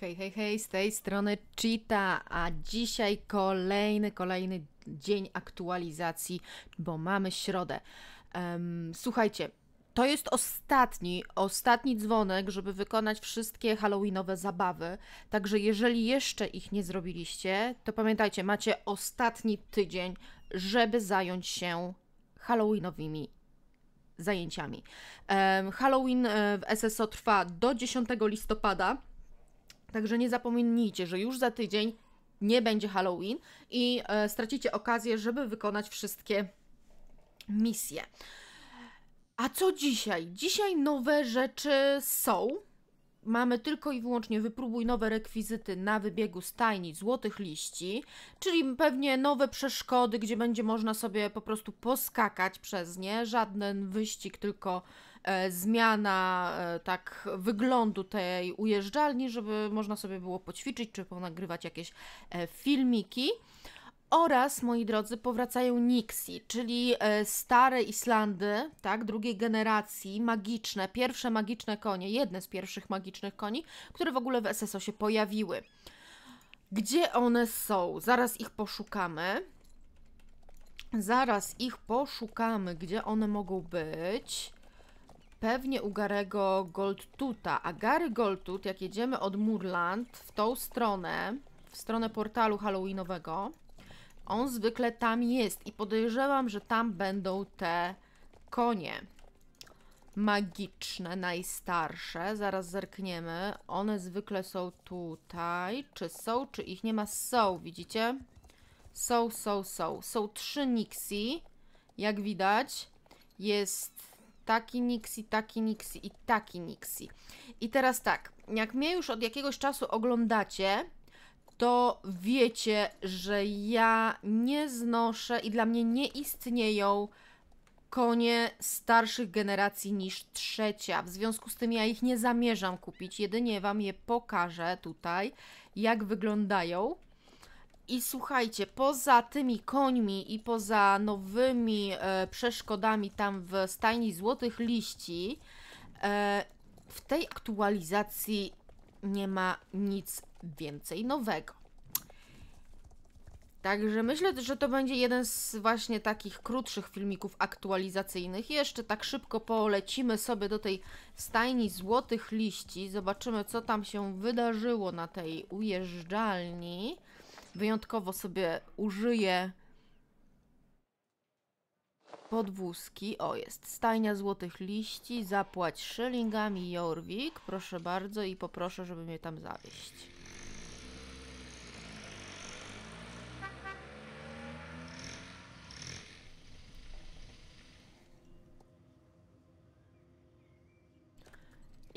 Hej, hej, hej, z tej strony Cheetah, a dzisiaj kolejny, kolejny dzień aktualizacji, bo mamy środę. Um, słuchajcie, to jest ostatni, ostatni dzwonek, żeby wykonać wszystkie halloweenowe zabawy. Także jeżeli jeszcze ich nie zrobiliście, to pamiętajcie, macie ostatni tydzień, żeby zająć się halloweenowymi zajęciami. Um, Halloween e, w SSO trwa do 10 listopada Także nie zapominajcie, że już za tydzień nie będzie Halloween i e, stracicie okazję, żeby wykonać wszystkie misje. A co dzisiaj? Dzisiaj nowe rzeczy są mamy tylko i wyłącznie wypróbuj nowe rekwizyty na wybiegu stajni złotych liści, czyli pewnie nowe przeszkody, gdzie będzie można sobie po prostu poskakać przez nie, żaden wyścig, tylko e, zmiana e, tak wyglądu tej ujeżdżalni, żeby można sobie było poćwiczyć czy ponagrywać jakieś e, filmiki. Oraz, moi drodzy, powracają Nixi, czyli e, stare Islandy, tak, drugiej generacji, magiczne, pierwsze magiczne konie, jedne z pierwszych magicznych koni, które w ogóle w SSO się pojawiły. Gdzie one są? Zaraz ich poszukamy. Zaraz ich poszukamy, gdzie one mogą być. Pewnie u Garego Goldtuta. A Gary Goldtut, jak jedziemy od Murland w tą stronę, w stronę portalu halloweenowego, on zwykle tam jest i podejrzewam, że tam będą te konie magiczne, najstarsze. Zaraz zerkniemy. One zwykle są tutaj. Czy są, czy ich nie ma? Są, widzicie? Są, są, są. Są trzy Nixi, jak widać. Jest taki Nixi, taki Nixi i taki Nixi. I teraz tak, jak mnie już od jakiegoś czasu oglądacie, to wiecie, że ja nie znoszę i dla mnie nie istnieją konie starszych generacji niż trzecia. W związku z tym ja ich nie zamierzam kupić, jedynie Wam je pokażę tutaj, jak wyglądają. I słuchajcie, poza tymi końmi i poza nowymi e, przeszkodami tam w stajni złotych liści, e, w tej aktualizacji nie ma nic więcej nowego. Także myślę, że to będzie jeden z właśnie takich krótszych filmików aktualizacyjnych. Jeszcze tak szybko polecimy sobie do tej stajni złotych liści. Zobaczymy, co tam się wydarzyło na tej ujeżdżalni. Wyjątkowo sobie użyję podwózki. O, jest stajnia złotych liści. Zapłać szylingami Jorwik. Proszę bardzo i poproszę, żeby mnie tam zawieść.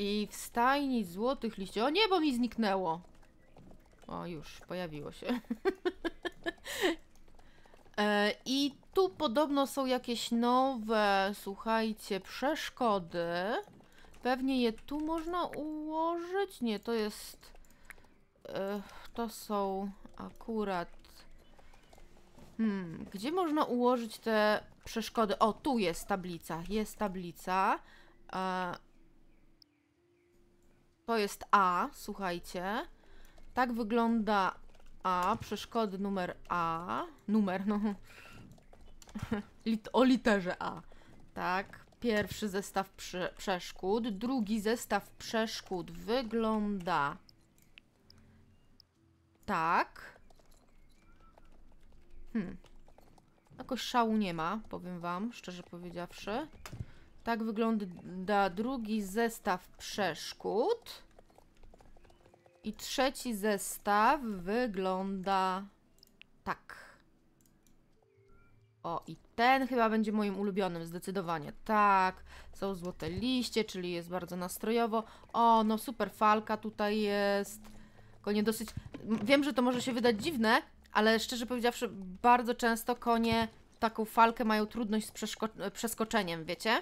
I w stajni złotych liści... O nie, bo mi zniknęło! O, już, pojawiło się. E, I tu podobno są jakieś nowe, słuchajcie, przeszkody. Pewnie je tu można ułożyć. Nie, to jest... E, to są akurat... Hmm, gdzie można ułożyć te przeszkody? O, tu jest tablica. Jest tablica. E, to jest A, słuchajcie. Tak wygląda A, przeszkody numer A. Numer, no. o literze A. Tak, pierwszy zestaw przeszkód. Drugi zestaw przeszkód wygląda tak. Hmm. Jakoś szału nie ma, powiem wam, szczerze powiedziawszy. Tak wygląda drugi zestaw przeszkód. I trzeci zestaw wygląda tak. O, i ten chyba będzie moim ulubionym, zdecydowanie. Tak, są złote liście, czyli jest bardzo nastrojowo. O, no super falka tutaj jest. Konie dosyć... Wiem, że to może się wydać dziwne, ale szczerze powiedziawszy, bardzo często konie taką falkę mają trudność z e, przeskoczeniem, wiecie?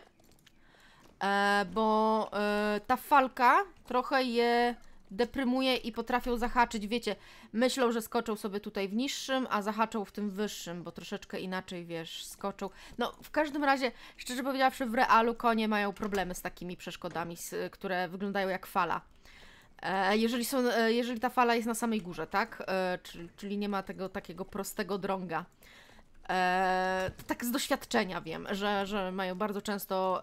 E, bo e, ta falka trochę je deprymuje i potrafią zahaczyć, wiecie, myślą, że skoczą sobie tutaj w niższym, a zahaczą w tym wyższym, bo troszeczkę inaczej, wiesz, skoczą. No, w każdym razie, szczerze powiedziawszy, w realu konie mają problemy z takimi przeszkodami, które wyglądają jak fala. E, jeżeli, są, jeżeli ta fala jest na samej górze, tak? Czyli, czyli nie ma tego takiego prostego drąga. tak z doświadczenia wiem, że, że mają bardzo często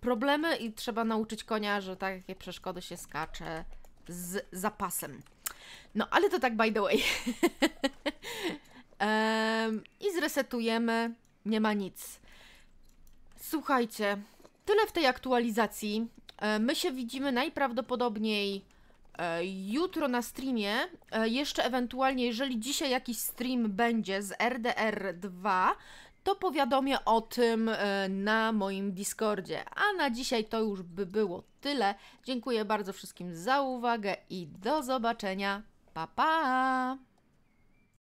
problemy i trzeba nauczyć konia, że takie przeszkody się skacze z zapasem. No, ale to tak by the way. um, I zresetujemy, nie ma nic. Słuchajcie, tyle w tej aktualizacji. E, my się widzimy najprawdopodobniej e, jutro na streamie. E, jeszcze ewentualnie, jeżeli dzisiaj jakiś stream będzie z RDR 2, to powiadomię o tym e, na moim Discordzie. A na dzisiaj to już by było tyle. Dziękuję bardzo wszystkim za uwagę i do zobaczenia. Pa pa!